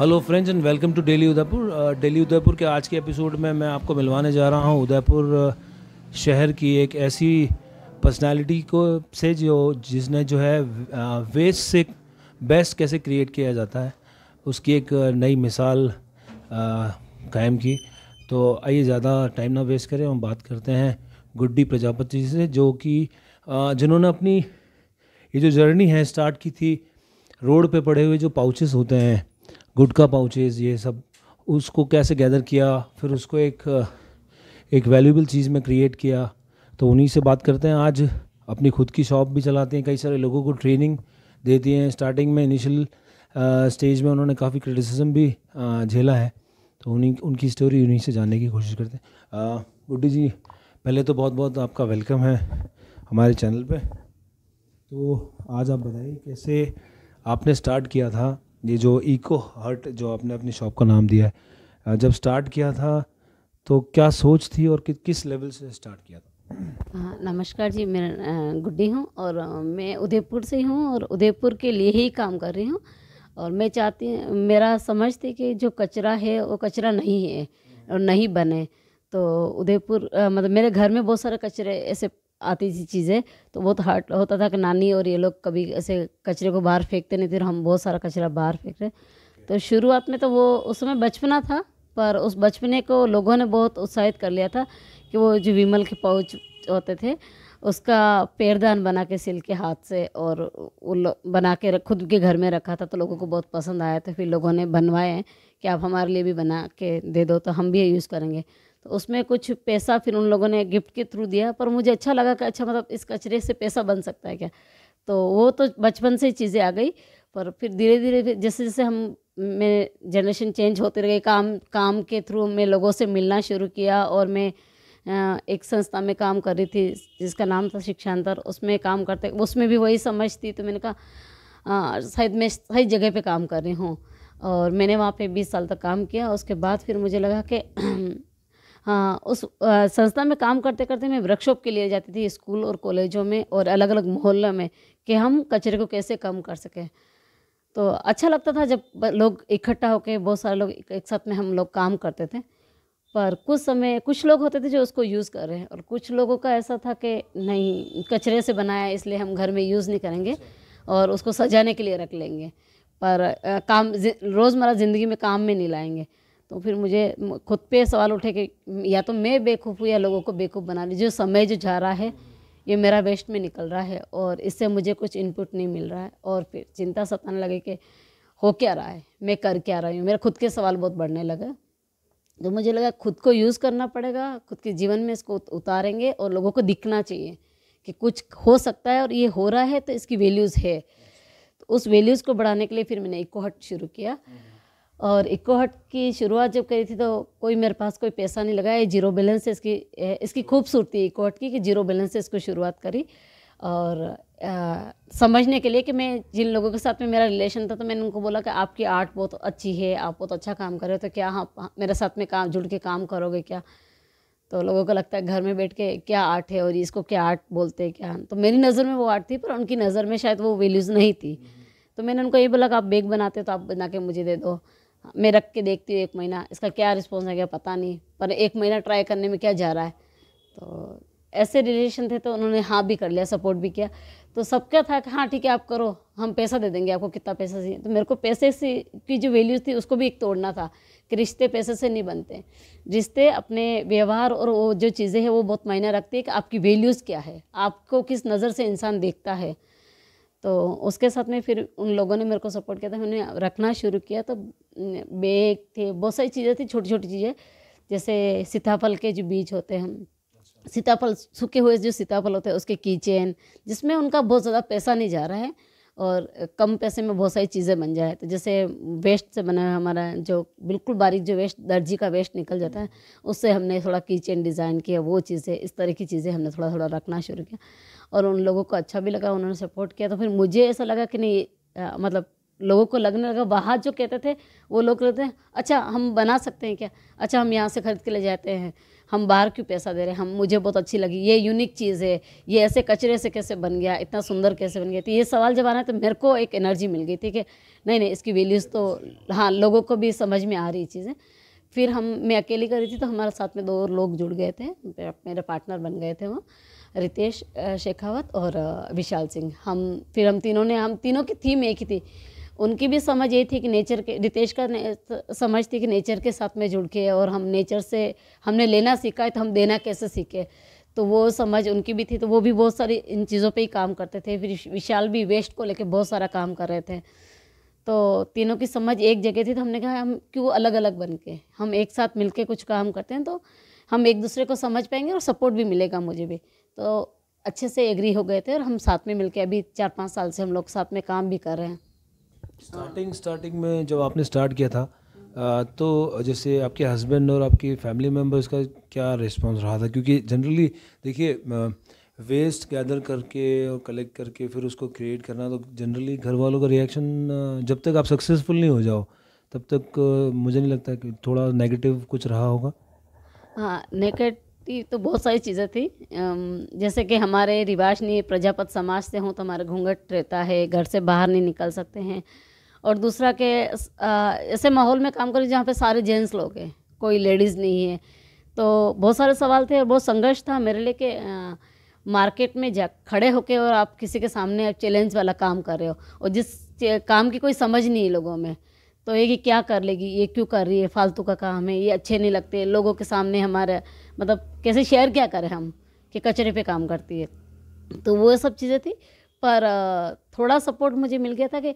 Hello friends and welcome to daily Udaipur daily Udaipur के आज के एपिसोड में मैं आपको मिलवाने जा रहा हूँ उदयपुर uh, शहर की एक ऐसी पर्सनालिटी को से जो जिसने जो है वेस्ट uh, से बेस्ट कैसे क्रिएट किया जाता है उसकी एक uh, नई मिसाल कायम की तो आइए ज़्यादा टाइम ना वेस्ट करें हम बात करते हैं गुड्डी प्रजापति से जो कि जिन्होंने अपनी ये जो जर्नी है स्टार्ट की थी रोड पे पड़े हुए जो पाउचेस होते हैं गुटका पाउचेज़ ये सब उसको कैसे गैदर किया फिर उसको एक एक वैल्यूबल चीज़ में क्रिएट किया तो उन्हीं से बात करते हैं आज अपनी खुद की शॉप भी चलाते हैं कई सारे लोगों को ट्रेनिंग देती हैं स्टार्टिंग में इनिशियल स्टेज में उन्होंने काफ़ी क्रिटिसिज्म भी झेला है तो उन्हीं उनकी स्टोरी उन्हीं से जानने की कोशिश करते हैं गुड्डी जी पहले तो बहुत बहुत आपका वेलकम है हमारे चैनल पे तो आज आप बताइए कैसे आपने स्टार्ट किया था ये जो इको हर्ट जो आपने अपनी शॉप का नाम दिया है जब स्टार्ट किया था तो क्या सोच थी और कि, किस लेवल से स्टार्ट किया था नमस्कार जी मैं गुड्डी हूँ और मैं उदयपुर से हूँ और उदयपुर के लिए ही काम कर रही हूँ और मैं चाहती मेरा समझती कि जो कचरा है वो कचरा नहीं है और नहीं बने तो उदयपुर मतलब मेरे घर में बहुत सारे कचरे ऐसे आती थी चीज़ें तो बहुत हार्ट होता था कि नानी और ये लोग कभी ऐसे कचरे को बाहर फेंकते नहीं थे और हम बहुत सारा कचरा बाहर फेंक रहे तो शुरुआत में तो वो उस समय बचपना था पर उस बचपने को लोगों ने बहुत उत्साहित कर लिया था कि वो जो विमल के पाउच होते थे उसका पैरदान बना के सिल के हाथ से और वो बना के खुद के घर में रखा था तो लोगों को बहुत पसंद आया तो फिर लोगों ने बनवाए हैं कि आप हमारे लिए भी बना के दे दो तो हम भी यूज़ करेंगे तो उसमें कुछ पैसा फिर उन लोगों ने गिफ्ट के थ्रू दिया पर मुझे अच्छा लगा कि अच्छा मतलब इस कचरे से पैसा बन सकता है क्या तो वो तो बचपन से चीज़ें आ गई पर फिर धीरे धीरे जैसे जैसे हम मैं जनरेशन चेंज होते रहे काम काम के थ्रू मैं लोगों से मिलना शुरू किया और मैं एक संस्था में काम कर रही थी जिसका नाम था शिक्षांतर उसमें काम करते उसमें भी वही समझ थी तो मैंने कहा शायद मैं सही जगह पे काम कर रही हूँ और मैंने वहाँ पे बीस साल तक काम किया उसके बाद फिर मुझे लगा कि उस संस्था में काम करते करते मैं वर्कशॉप के लिए जाती थी स्कूल और कॉलेजों में और अलग अलग मोहल्लों में कि हम कचरे को कैसे कम कर सकें तो अच्छा लगता था जब लोग इकट्ठा होकर बहुत सारे लोग एक साथ में हम लोग काम करते थे पर कुछ समय कुछ लोग होते थे जो उसको यूज़ कर रहे हैं और कुछ लोगों का ऐसा था कि नहीं कचरे से बनाया इसलिए हम घर में यूज़ नहीं करेंगे अच्छा। और उसको सजाने के लिए रख लेंगे पर आ, काम रोज़मर्रा ज़िंदगी में काम में नहीं लाएंगे तो फिर मुझे खुद पे सवाल उठे कि या तो मैं बेवकूफ़ हूँ या लोगों को बेवकूफ़ बना ली जो समय जो जा रहा है ये मेरा वेस्ट में निकल रहा है और इससे मुझे कुछ इनपुट नहीं मिल रहा है और फिर चिंता सताने लगे कि हो क्या रहा है मैं कर क्या रही हूँ मेरा खुद के सवाल बहुत बढ़ने लगे तो मुझे लगा खुद को यूज़ करना पड़ेगा खुद के जीवन में इसको उतारेंगे और लोगों को दिखना चाहिए कि कुछ हो सकता है और ये हो रहा है तो इसकी वैल्यूज़ है तो उस वैल्यूज़ को बढ़ाने के लिए फिर मैंने इको हट शुरू किया हम्म। और इको हट की शुरुआत जब करी थी तो कोई मेरे पास कोई पैसा नहीं लगा ये जीरो बैलेंस से इसकी इसकी खूबसूरती इको हट की कि जीरो बैलेंस से इसको शुरुआत करी और आ, समझने के लिए कि मैं जिन लोगों के साथ में मेरा रिलेशन था तो मैंने उनको बोला कि आपकी आर्ट बहुत अच्छी है आप बहुत अच्छा काम कर रहे हो तो क्या आप मेरे साथ में काम जुड़ के काम करोगे क्या तो लोगों को लगता है घर में बैठ के क्या आर्ट है और इसको क्या आर्ट बोलते हैं क्या तो मेरी नज़र में वो आर्ट थी पर उनकी नज़र में शायद वो वैल्यूज़ नहीं थी हम्म। तो मैंने उनको ये बोला कि आप बैग बनाते तो आप बना के मुझे दे दो हाँ, मैं रख के देखती हूँ एक महीना इसका क्या रिस्पॉन्स आ गया पता नहीं पर एक महीना ट्राई करने में क्या जा रहा है तो ऐसे रिलेशन थे तो उन्होंने हाँ भी कर लिया सपोर्ट भी किया तो सबका था कि हाँ ठीक है आप करो हम पैसा दे देंगे आपको कितना पैसा चाहिए तो मेरे को पैसे से की जो वैल्यूज़ थी उसको भी एक तोड़ना था कि रिश्ते पैसे से नहीं बनते रिश्ते अपने व्यवहार और वो जो चीज़ें हैं वो बहुत मायने रखती है कि आपकी वैल्यूज़ क्या है आपको किस नज़र से इंसान देखता है तो उसके साथ में फिर उन लोगों ने मेरे को सपोर्ट किया था मैंने रखना शुरू किया तो बेग थे बहुत सारी चीज़ें थी छोटी छोटी चीज़ें जैसे सीताफल के जो बीज होते हैं अच्छा। सीताफल सूखे हुए जो सीताफल होते हैं उसके कीचेन जिसमें उनका बहुत ज़्यादा पैसा नहीं जा रहा है और कम पैसे में बहुत सारी चीज़ें बन जाए तो जैसे वेस्ट से बना हमारा जो बिल्कुल बारीक जो वेस्ट दर्जी का वेस्ट निकल जाता है हम्म। उससे हमने थोड़ा किचन डिज़ाइन किया वो चीज़ें इस तरह की चीज़ें हमने थोड़ा थोड़ा रखना शुरू किया और उन लोगों को अच्छा भी लगा उन्होंने सपोर्ट किया तो फिर मुझे ऐसा लगा कि नहीं मतलब लोगों को लगने लगा बाहर जो कहते थे वो लोग कहते हैं अच्छा हम बना सकते हैं क्या अच्छा हम यहाँ से ख़रीद के ले जाते हैं हम बाहर क्यों पैसा दे रहे हैं हम मुझे बहुत अच्छी लगी ये यूनिक चीज़ है ये ऐसे कचरे से कैसे बन गया इतना सुंदर कैसे बन गया तो ये सवाल जब आना तो मेरे को एक एनर्जी मिल गई थी कि नहीं नहीं इसकी वैल्यूज़ तो हाँ लोगों को भी समझ में आ रही चीज़ें फिर हम मैं अकेली कर रही थी तो हमारे साथ में दो लोग जुड़ गए थे मेरे पार्टनर बन गए थे वो रितेश शेखावत और विशाल सिंह हम फिर हम तीनों ने हम तीनों की थीम एक ही थी उनकी भी समझ ये थी कि नेचर के रितेश का समझ थी कि नेचर के साथ में जुड़ के और हम नेचर से हमने लेना सीखा है तो हम देना कैसे सीखे तो वो समझ उनकी भी थी तो वो भी बहुत सारी इन चीज़ों पे ही काम करते थे फिर विशाल भी वेस्ट को लेके बहुत सारा काम कर रहे थे तो तीनों की समझ एक जगह थी तो हमने कहा हम क्यों अलग अलग बन के हम एक साथ मिल के कुछ काम करते हैं तो हम एक दूसरे को समझ पाएंगे और सपोर्ट भी मिलेगा मुझे भी तो अच्छे से एग्री हो गए थे और हम साथ में मिलके अभी चार पाँच साल से हम लोग साथ में काम भी कर रहे हैं स्टार्टिंग स्टार्टिंग में जब आपने स्टार्ट किया था तो जैसे आपके हस्बैंड और आपकी फैमिली मेम्बर्स का क्या रिस्पॉन्स रहा था क्योंकि जनरली देखिए वेस्ट गैदर करके और कलेक्ट करके फिर उसको क्रिएट करना तो जनरली घर वालों का रिएक्शन जब तक आप सक्सेसफुल नहीं हो जाओ तब तक मुझे नहीं लगता कि थोड़ा नेगेटिव कुछ रहा होगा हाँ नेगेट की तो बहुत सारी चीज़ें थी जैसे कि हमारे रिवाज नहीं प्रजापत समाज से हों तो हमारा घूंघट रहता है घर से बाहर नहीं निकल सकते हैं और दूसरा के ऐसे माहौल में काम करें जहाँ पे सारे जेंट्स लोग हैं कोई लेडीज़ नहीं है तो बहुत सारे सवाल थे और बहुत संघर्ष था मेरे लिए कि मार्केट में जा खड़े होके और आप किसी के सामने चैलेंज वाला काम कर रहे हो और जिस काम की कोई समझ नहीं है लोगों में तो ये कि क्या कर लेगी ये क्यों कर रही है फालतू का काम है ये अच्छे नहीं लगते लोगों के सामने हमारा मतलब कैसे शेयर क्या करें हम कि कचरे पे काम करती है तो वो सब चीज़ें थी पर थोड़ा सपोर्ट मुझे मिल गया था कि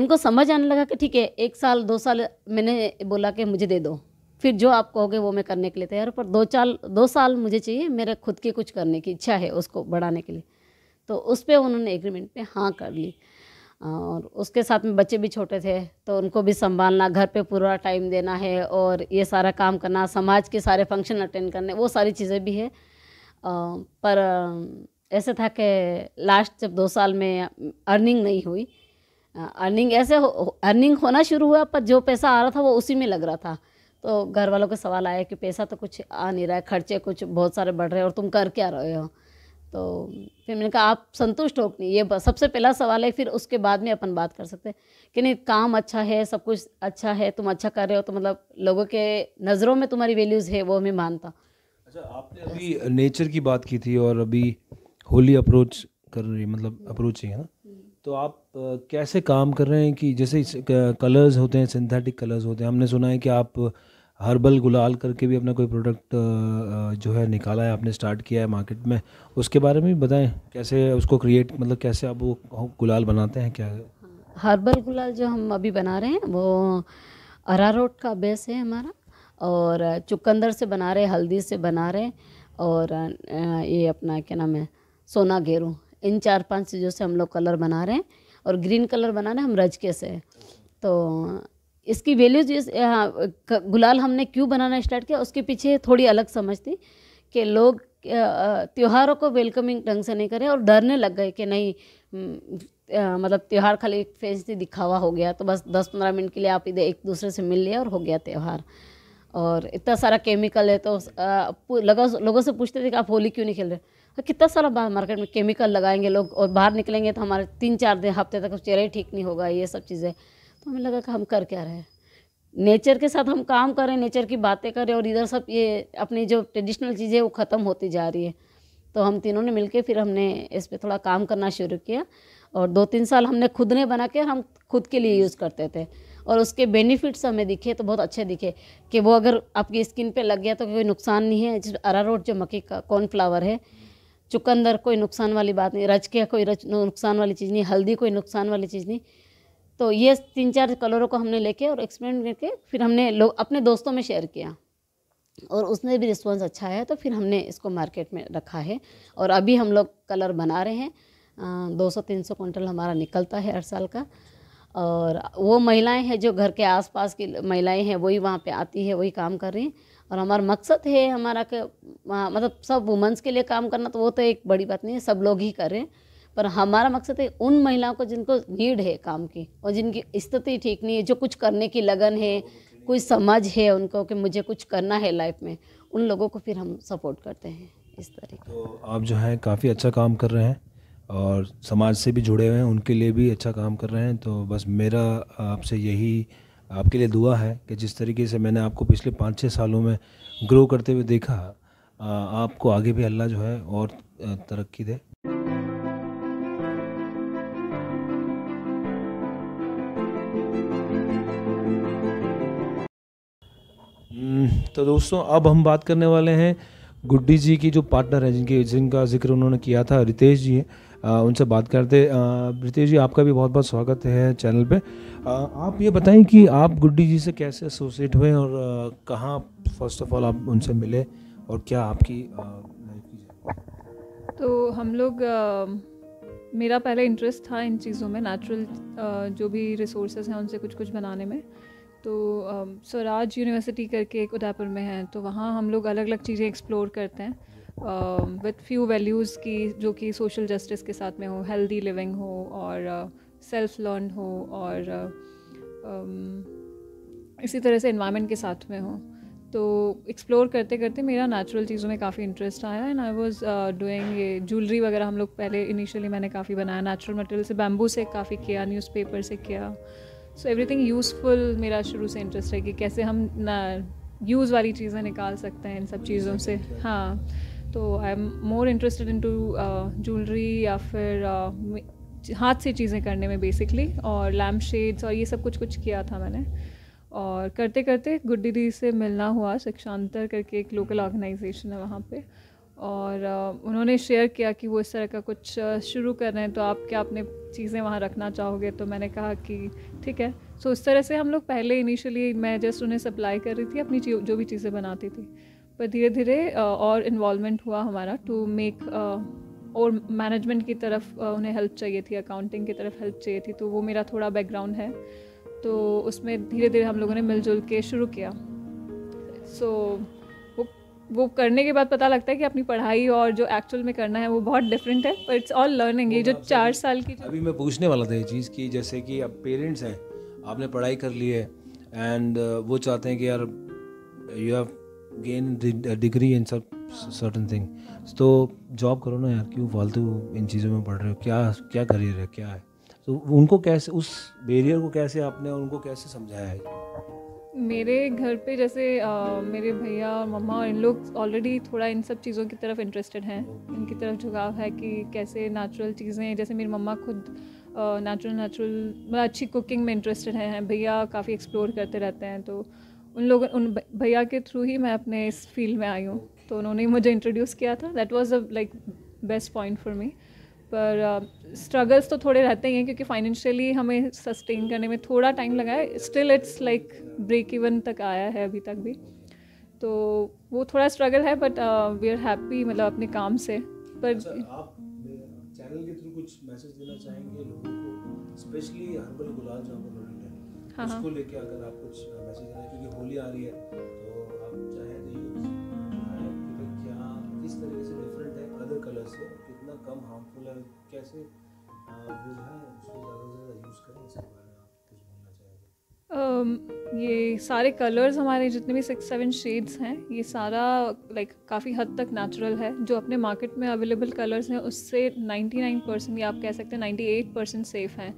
उनको समझ आने लगा कि ठीक है एक साल दो साल मैंने बोला कि मुझे दे दो फिर जो आप कहोगे वो मैं करने के लिए तैयार हूँ पर दो चाल दो साल मुझे चाहिए मेरे खुद के कुछ करने की इच्छा है उसको बढ़ाने के लिए तो उस पर उन्होंने एग्रीमेंट पे हाँ कर ली और उसके साथ में बच्चे भी छोटे थे तो उनको भी संभालना घर पे पूरा टाइम देना है और ये सारा काम करना समाज के सारे फंक्शन अटेंड करने वो सारी चीज़ें भी है पर ऐसे था कि लास्ट जब दो साल में अर्निंग नहीं हुई अर्निंग ऐसे हो, अर्निंग होना शुरू हुआ पर जो पैसा आ रहा था वो उसी में लग रहा था तो घर वालों का सवाल आया कि पैसा तो कुछ आ नहीं रहा है खर्चे कुछ बहुत सारे बढ़ रहे हैं और तुम कर क्या रहे हो तो फिर मैंने कहा आप संतुष्ट हो नहीं ये सबसे पहला सवाल है फिर उसके बाद में अपन बात कर सकते हैं कि नहीं काम अच्छा है सब कुछ अच्छा है तुम अच्छा कर रहे हो तो मतलब लोगों के नज़रों में तुम्हारी वैल्यूज़ है वो मैं मानता अच्छा आपने अभी नेचर की बात की थी और अभी होली अप्रोच कर रही मतलब अप्रोच ही है ना तो आप कैसे काम कर रहे हैं कि जैसे कलर्स होते हैं सिंथेटिक कलर्स होते हैं हमने सुना है कि आप हर्बल गुलाल करके भी अपना कोई प्रोडक्ट जो है निकाला है आपने स्टार्ट किया है मार्केट में उसके बारे में भी बताएं कैसे उसको क्रिएट मतलब कैसे आप वो गुलाल बनाते हैं क्या हर्बल गुलाल जो हम अभी बना रहे हैं वो अरारोट का बेस है हमारा और चुकंदर से बना रहे हल्दी से बना रहे और ये अपना क्या नाम है सोना घेरू इन चार पाँच चीज़ों से हम लोग कलर बना रहे हैं और ग्रीन कलर बना रहे हैं हम रजके से तो इसकी वैल्यूज इस गुलाल हमने क्यों बनाना स्टार्ट किया उसके पीछे थोड़ी अलग समझ थी कि लोग त्योहारों को वेलकमिंग ढंग से नहीं करें और डरने लग गए कि नहीं मतलब त्यौहार खाली एक फेज से दिखावा हो गया तो बस दस पंद्रह मिनट के लिए आप इधर एक दूसरे से मिल लिया और हो गया त्यौहार और इतना सारा केमिकल है तो लगा लोगों से पूछते थे कि आप होली क्यों नहीं खेल रहे कितना सारा बाहर मार्केट में केमिकल लगाएंगे लोग और बाहर निकलेंगे तो हमारे तीन चार दिन हफ्ते तक चेहरा ही ठीक नहीं होगा ये सब चीज़ें तो हमें लगा कि हम कर क्या रहे नेचर के साथ हम काम करें नेचर की बातें करें और इधर सब ये अपनी जो ट्रेडिशनल चीज़ें वो ख़त्म होती जा रही है तो हम तीनों ने मिलके फिर हमने इस पर थोड़ा काम करना शुरू किया और दो तीन साल हमने खुद ने बना के हम खुद के लिए यूज़ करते थे और उसके बेनिफिट्स हमें दिखे तो बहुत अच्छे दिखे कि वो अगर आपकी स्किन पे लग गया तो कोई नुकसान नहीं है जिस अरारोट जो मक्की का कॉर्नफ्लावर है चुकंदर कोई नुकसान वाली बात नहीं रज के कोई नुकसान वाली चीज़ नहीं हल्दी कोई नुकसान वाली चीज़ नहीं तो ये तीन चार कलरों को हमने लेके और एक्सप्लेन करके फिर हमने लोग अपने दोस्तों में शेयर किया और उसने भी रिस्पॉन्स अच्छा आया तो फिर हमने इसको मार्केट में रखा है और अभी हम लोग कलर बना रहे हैं दो सौ तीन सौ कुंटल हमारा निकलता है हर साल का और वो महिलाएं हैं जो घर के आसपास की महिलाएं हैं वही वहाँ पे आती है वही काम कर रही हैं और हमारा मकसद है हमारा के मतलब सब वुमेंस के लिए काम करना तो वो तो एक बड़ी बात नहीं है सब लोग ही करें पर हमारा मकसद है उन महिलाओं को जिनको नीड है काम की और जिनकी स्थिति ठीक नहीं है जो कुछ करने की लगन है कोई समझ है उनको कि मुझे कुछ करना है लाइफ में उन लोगों को फिर हम सपोर्ट करते हैं इस तरीके तो आप जो हैं काफ़ी अच्छा काम कर रहे हैं और समाज से भी जुड़े हुए हैं उनके लिए भी अच्छा काम कर रहे हैं तो बस मेरा आपसे यही आपके लिए दुआ है कि जिस तरीके से मैंने आपको पिछले पाँच छः सालों में ग्रो करते हुए देखा आपको आगे भी अल्लाह जो है और तरक्की दे तो दोस्तों अब हम बात करने वाले हैं गुड्डी जी की जो पार्टनर हैं जिनके जिनका जिक्र उन्होंने किया था रितेश जी हैं उनसे बात करते रितेश जी आपका भी बहुत बहुत स्वागत है चैनल पे आ, आप ये बताएं कि आप गुड्डी जी से कैसे एसोसिएट हुए और कहाँ फर्स्ट ऑफ ऑल आप उनसे मिले और क्या आपकी आ, तो हम लोग आ, मेरा पहला इंटरेस्ट था इन चीज़ों में नेचुरल जो भी रिसोर्सेज हैं उनसे कुछ कुछ बनाने में तो स्वराज यूनिवर्सिटी करके एक उदयपुर में है तो वहाँ हम लोग अलग अलग चीज़ें एक्सप्लोर करते हैं विथ फ्यू वैल्यूज़ की जो कि सोशल जस्टिस के साथ में हो हेल्दी लिविंग हो और सेल्फ लर्न हो और इसी तरह से इन्वायरमेंट के साथ में हो तो एक्सप्लोर करते करते मेरा नेचुरल चीज़ों में काफ़ी इंटरेस्ट आया एंड आई वाज डूइंग ये ज्वेलरी वगैरह हम लोग पहले इनिशियली मैंने काफ़ी बनाया नेचुरल मटेरियल से बैम्बू से काफ़ी किया न्यूज़पेपर से किया सो एवरीथिंग यूज़फुल मेरा शुरू से इंटरेस्ट है कि कैसे हम ना यूज़ वाली चीज़ें निकाल सकते हैं इन सब चीज़ों से हाँ तो I am more interested in to jewellery या फिर uh, हाथ से चीज़ें करने में बेसिकली और लैम्प शेड्स और ये सब कुछ कुछ किया था मैंने और करते करते गुड्डी दीदी से मिलना हुआ शिक्षांतर करके एक लोकल ऑर्गेनाइजेशन है वहाँ पे और उन्होंने शेयर किया कि वो इस तरह का कुछ शुरू कर रहे हैं तो आप क्या अपने चीज़ें वहाँ रखना चाहोगे तो मैंने कहा कि ठीक है सो so, इस तरह से हम लोग पहले इनिशियली मैं जस्ट उन्हें सप्लाई कर रही थी अपनी जो भी चीज़ें बनाती थी पर धीरे धीरे और इन्वॉलमेंट हुआ हमारा टू मेक और मैनेजमेंट की तरफ उन्हें हेल्प चाहिए थी अकाउंटिंग की तरफ हेल्प चाहिए थी तो वो मेरा थोड़ा बैकग्राउंड है तो उसमें धीरे धीरे हम लोगों ने मिलजुल के शुरू किया सो so, वो करने के बाद पता लगता है कि अपनी पढ़ाई और जो एक्चुअल में करना है वो बहुत डिफरेंट है पर इट्स ऑल लर्निंग ये जो चार साल की अभी मैं पूछने वाला था ये चीज़ की जैसे कि अब पेरेंट्स हैं आपने पढ़ाई कर ली है एंड uh, वो चाहते हैं कि यार you have gain degree in सब सर्टन थिंग तो जॉब करो ना यार क्यों फालतू इन चीज़ों में पढ़ रहे हो क्या क्या करियर है क्या है तो उनको कैसे उस बेरियर को कैसे आपने उनको कैसे समझाया है मेरे घर पे जैसे आ, मेरे भैया और मम्मा और इन लोग ऑलरेडी थोड़ा इन सब चीज़ों की तरफ इंटरेस्टेड हैं इनकी तरफ झुकाव है कि कैसे नेचुरल चीज़ें जैसे मेरी मम्मा खुद नेचुरल नेचुरल मतलब अच्छी कुकिंग में इंटरेस्टेड हैं भैया काफ़ी एक्सप्लोर करते रहते हैं तो उन लोगों उन भैया के थ्रू ही मैं अपने इस फील्ड में आई हूँ तो उन्होंने मुझे इंट्रोड्यूस किया था that was a like best point for me पर स्ट्रगल्स uh, तो थोड़े रहते ही हैं क्योंकि फाइनेंशियली हमें सस्टेन करने में थोड़ा टाइम लगा है still it's like break even तक आया है अभी तक भी तो वो थोड़ा स्ट्रगल है बट वी आर हैप्पी मतलब अपने काम से पर अच्छा, हाँ, हाँ। uh, तो तो uh, क्या से डिफरेंट है अदर कलर से ज़्यादा कम हार्मफुल है कैसे उसको ज़्यादा से ज़्यादा यूज़ करें इसके बारे में आप कुछ ये सारे कलर्स हमारे जितने भी सिक्स सेवन शेड्स हैं ये सारा लाइक like, काफ़ी हद तक नेचुरल है जो अपने मार्केट में अवेलेबल कलर्स हैं उससे 99 परसेंट या आप कह सकते हैं 98 परसेंट सेफ़ हैं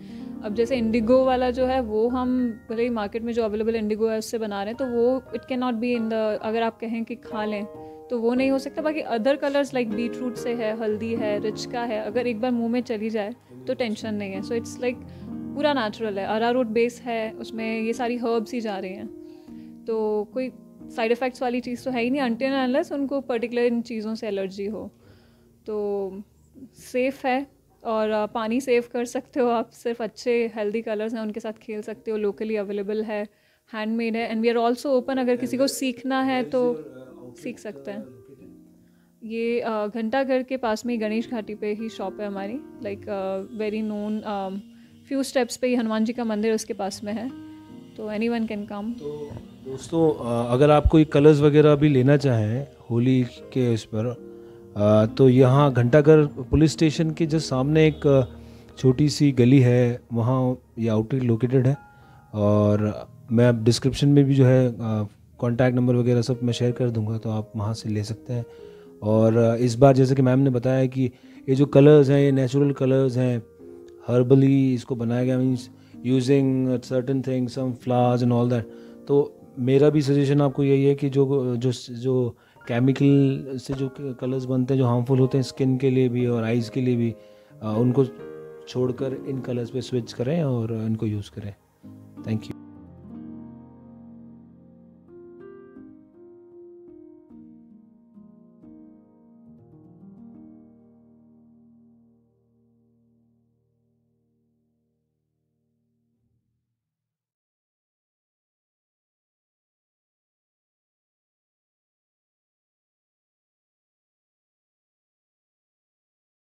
अब जैसे इंडिगो वाला जो है वो हम भले ही मार्केट में जो अवेलेबल इंडिगो है उससे बना रहे हैं तो वो it can not be in the अगर आप कहें कि खा लें तो वो नहीं हो सकता बाकी other colours like beetroot से है हल्दी है रिचका है अगर एक बार मुंह में चली जाए तो टेंशन नहीं है सो इट्स लाइक पूरा नेचुरल है अरा रूट बेस है उसमें ये सारी हर्ब्स ही जा रही हैं तो कोई साइड इफ़ेक्ट्स वाली चीज़ तो है ही नहीं अंटेन अनलेस उनको पर्टिकुलर इन चीज़ों से एलर्जी हो तो सेफ़ है और uh, पानी सेव कर सकते हो आप सिर्फ अच्छे हेल्दी कलर्स हैं उनके साथ खेल सकते हो लोकली अवेलेबल है हैंडमेड है and we are also open अगर किसी को uh, सीखना है तो uh, सीख सकते हैं ये घंटाघर के पास में गणेश घाटी पे ही शॉप है हमारी like very known few steps पे ही हनुमान जी का मंदिर उसके पास में है तो एनी वन कैन कम दोस्तों अगर आप कोई कलर्स वगैरह भी लेना चाहें होली के इस पर तो यहाँ घंटाघर पुलिस स्टेशन के जस्ट सामने एक छोटी सी गली है वहाँ ये आउटलेट लोकेटेड है और मैं डिस्क्रिप्शन में भी जो है कॉन्टैक्ट नंबर वगैरह सब मैं शेयर कर दूँगा तो आप वहाँ से ले सकते हैं और इस बार जैसे कि मैम ने बताया कि ये जो कलर्स हैं ये नेचुरल कलर्स हैं हर्बली इसको बनाया गया means using certain thing some flowers and all that तो मेरा भी सजेशन आपको यही है कि जो जो जो केमिकल से जो कलर्स बनते हैं जो हार्मफुल होते हैं स्किन के लिए भी और आइज़ के लिए भी उनको छोड़कर इन कलर्स पे स्विच करें और इनको यूज़ करें थैंक यू